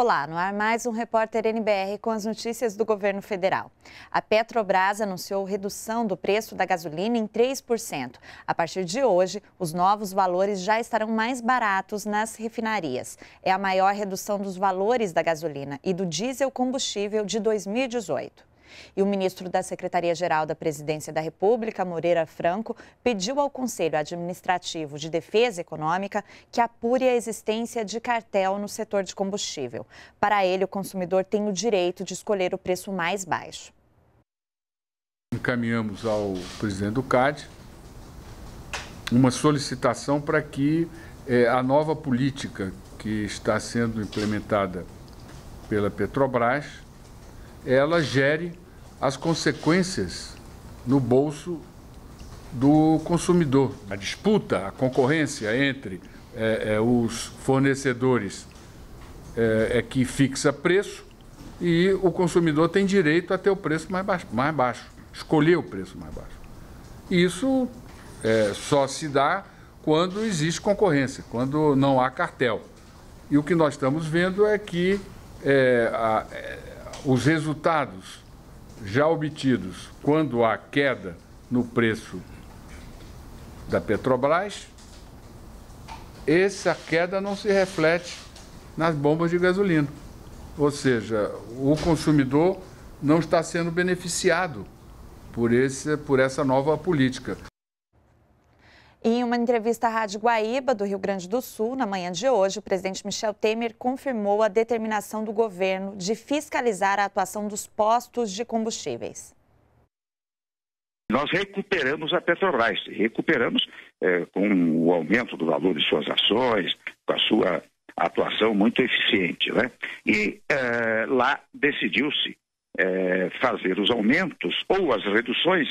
Olá, no ar mais um repórter NBR com as notícias do governo federal. A Petrobras anunciou redução do preço da gasolina em 3%. A partir de hoje, os novos valores já estarão mais baratos nas refinarias. É a maior redução dos valores da gasolina e do diesel combustível de 2018. E o ministro da Secretaria-Geral da Presidência da República, Moreira Franco, pediu ao Conselho Administrativo de Defesa Econômica que apure a existência de cartel no setor de combustível. Para ele, o consumidor tem o direito de escolher o preço mais baixo. Encaminhamos ao presidente do CAD uma solicitação para que é, a nova política que está sendo implementada pela Petrobras, ela gere as consequências no bolso do consumidor. A disputa, a concorrência entre é, é, os fornecedores é, é, que fixa preço e o consumidor tem direito a ter o preço mais baixo, mais baixo escolher o preço mais baixo. isso é, só se dá quando existe concorrência, quando não há cartel. E o que nós estamos vendo é que é, a, é, os resultados já obtidos quando há queda no preço da Petrobras, essa queda não se reflete nas bombas de gasolina. Ou seja, o consumidor não está sendo beneficiado por, esse, por essa nova política. Em uma entrevista à Rádio Guaíba, do Rio Grande do Sul, na manhã de hoje, o presidente Michel Temer confirmou a determinação do governo de fiscalizar a atuação dos postos de combustíveis. Nós recuperamos a Petrobras, recuperamos é, com o aumento do valor de suas ações, com a sua atuação muito eficiente. Né? E é, lá decidiu-se é, fazer os aumentos ou as reduções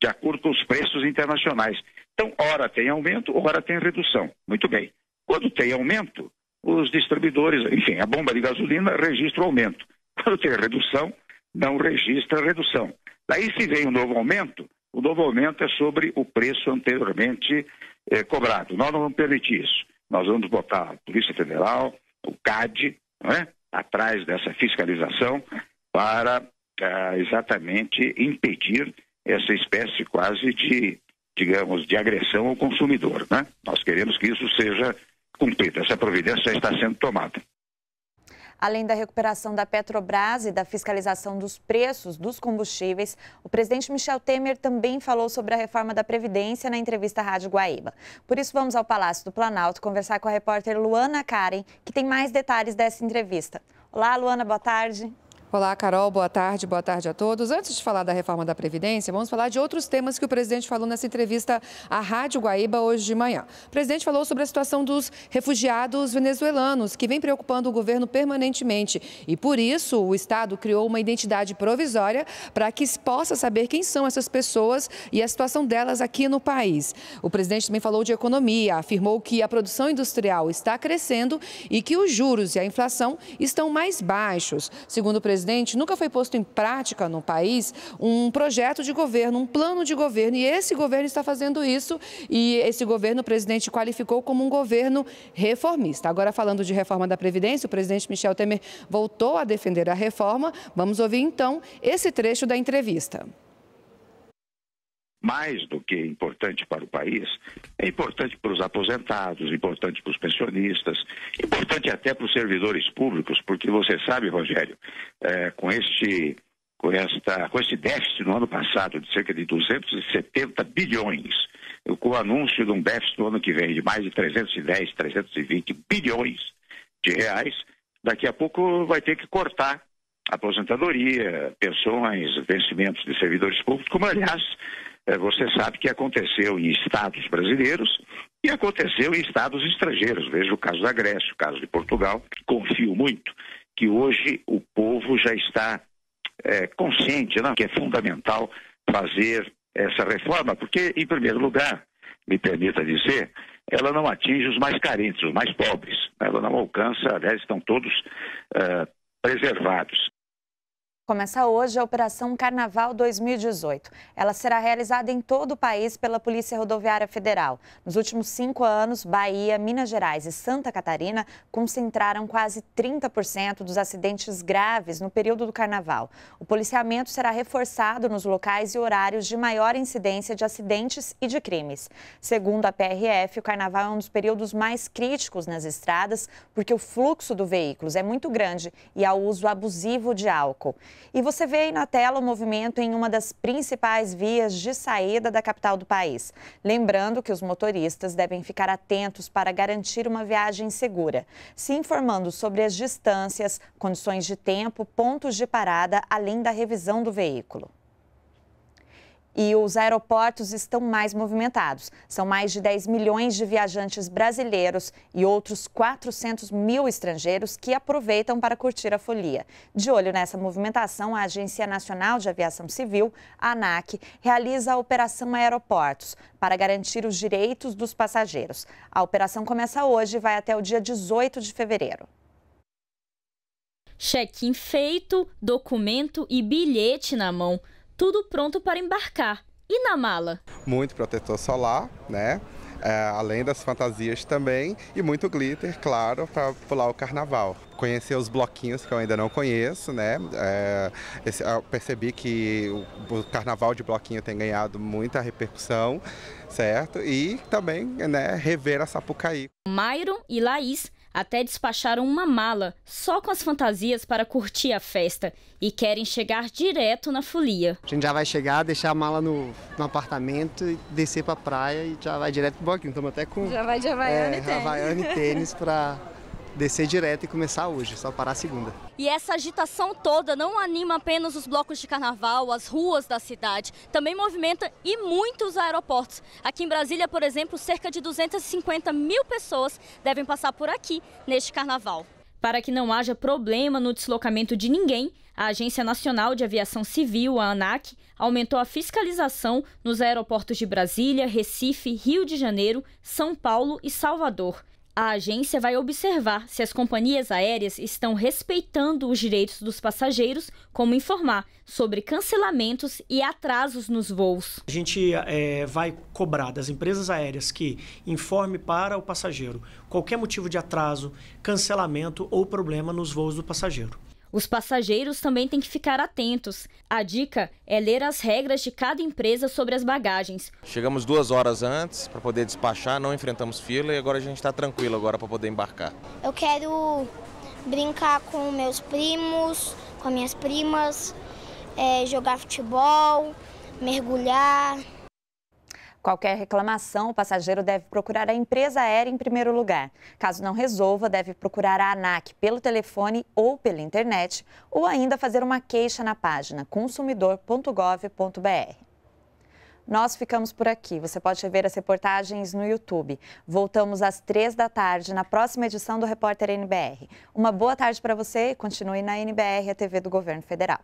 de acordo com os preços internacionais. Então, ora tem aumento, ora tem redução. Muito bem. Quando tem aumento, os distribuidores, enfim, a bomba de gasolina registra o aumento. Quando tem redução, não registra redução. Daí se vem um novo aumento, o novo aumento é sobre o preço anteriormente eh, cobrado. Nós não vamos permitir isso. Nós vamos botar a Polícia Federal, o CAD, é? atrás dessa fiscalização para ah, exatamente impedir essa espécie quase de, digamos, de agressão ao consumidor. Né? Nós queremos que isso seja cumprido. Essa providência já está sendo tomada. Além da recuperação da Petrobras e da fiscalização dos preços dos combustíveis, o presidente Michel Temer também falou sobre a reforma da Previdência na entrevista à Rádio Guaíba. Por isso, vamos ao Palácio do Planalto conversar com a repórter Luana Karen, que tem mais detalhes dessa entrevista. Olá, Luana, boa tarde. Olá, Carol, boa tarde, boa tarde a todos. Antes de falar da reforma da Previdência, vamos falar de outros temas que o presidente falou nessa entrevista à Rádio Guaíba hoje de manhã. O presidente falou sobre a situação dos refugiados venezuelanos, que vem preocupando o governo permanentemente. E por isso, o Estado criou uma identidade provisória para que possa saber quem são essas pessoas e a situação delas aqui no país. O presidente também falou de economia, afirmou que a produção industrial está crescendo e que os juros e a inflação estão mais baixos. Segundo o presidente, presidente, nunca foi posto em prática no país um projeto de governo, um plano de governo. E esse governo está fazendo isso e esse governo o presidente qualificou como um governo reformista. Agora, falando de reforma da Previdência, o presidente Michel Temer voltou a defender a reforma. Vamos ouvir então esse trecho da entrevista mais do que importante para o país é importante para os aposentados, importante para os pensionistas, importante até para os servidores públicos, porque você sabe, Rogério, é, com este com, esta, com este déficit no ano passado de cerca de 270 bilhões, com o anúncio de um déficit no ano que vem de mais de 310, 320 bilhões de reais, daqui a pouco vai ter que cortar aposentadoria, pensões, vencimentos de servidores públicos, como aliás é, você sabe que aconteceu em estados brasileiros e aconteceu em estados estrangeiros. Veja o caso da Grécia, o caso de Portugal. Confio muito que hoje o povo já está é, consciente não? que é fundamental fazer essa reforma, porque, em primeiro lugar, me permita dizer, ela não atinge os mais carentes, os mais pobres. Ela não alcança, aliás, estão todos uh, preservados. Começa hoje a Operação Carnaval 2018. Ela será realizada em todo o país pela Polícia Rodoviária Federal. Nos últimos cinco anos, Bahia, Minas Gerais e Santa Catarina concentraram quase 30% dos acidentes graves no período do Carnaval. O policiamento será reforçado nos locais e horários de maior incidência de acidentes e de crimes. Segundo a PRF, o Carnaval é um dos períodos mais críticos nas estradas, porque o fluxo de veículos é muito grande e há o uso abusivo de álcool. E você vê aí na tela o movimento em uma das principais vias de saída da capital do país. Lembrando que os motoristas devem ficar atentos para garantir uma viagem segura, se informando sobre as distâncias, condições de tempo, pontos de parada, além da revisão do veículo e os aeroportos estão mais movimentados. São mais de 10 milhões de viajantes brasileiros e outros 400 mil estrangeiros que aproveitam para curtir a folia. De olho nessa movimentação, a Agência Nacional de Aviação Civil, a ANAC, realiza a Operação Aeroportos para garantir os direitos dos passageiros. A operação começa hoje e vai até o dia 18 de fevereiro. Check-in feito, documento e bilhete na mão tudo pronto para embarcar. E na mala? Muito protetor solar, né? É, além das fantasias também, e muito glitter, claro, para pular o carnaval. Conhecer os bloquinhos que eu ainda não conheço, né? É, esse, percebi que o, o, carnaval de bloquinho tem ganhado muita repercussão, certo? E também né, rever a Sapucaí. Mairon e Laís até despacharam uma mala só com as fantasias para curtir a festa e querem chegar direto na folia. A gente já vai chegar, deixar a mala no, no apartamento, descer para a praia e já vai direto para o Boquinho. Estamos até com. Já vai de Havaiane é, e tênis. Havaiane e tênis para descer direto e começar hoje, só parar a segunda. E essa agitação toda não anima apenas os blocos de carnaval, as ruas da cidade, também movimenta e muitos aeroportos. Aqui em Brasília, por exemplo, cerca de 250 mil pessoas devem passar por aqui neste carnaval. Para que não haja problema no deslocamento de ninguém, a Agência Nacional de Aviação Civil, a ANAC, aumentou a fiscalização nos aeroportos de Brasília, Recife, Rio de Janeiro, São Paulo e Salvador a agência vai observar se as companhias aéreas estão respeitando os direitos dos passageiros, como informar sobre cancelamentos e atrasos nos voos. A gente é, vai cobrar das empresas aéreas que informe para o passageiro qualquer motivo de atraso, cancelamento ou problema nos voos do passageiro. Os passageiros também têm que ficar atentos. A dica é ler as regras de cada empresa sobre as bagagens. Chegamos duas horas antes para poder despachar, não enfrentamos fila e agora a gente está tranquilo agora para poder embarcar. Eu quero brincar com meus primos, com minhas primas, é, jogar futebol, mergulhar. Qualquer reclamação, o passageiro deve procurar a empresa aérea em primeiro lugar. Caso não resolva, deve procurar a ANAC pelo telefone ou pela internet, ou ainda fazer uma queixa na página consumidor.gov.br. Nós ficamos por aqui. Você pode ver as reportagens no YouTube. Voltamos às três da tarde na próxima edição do Repórter NBR. Uma boa tarde para você e continue na NBR, a TV do Governo Federal.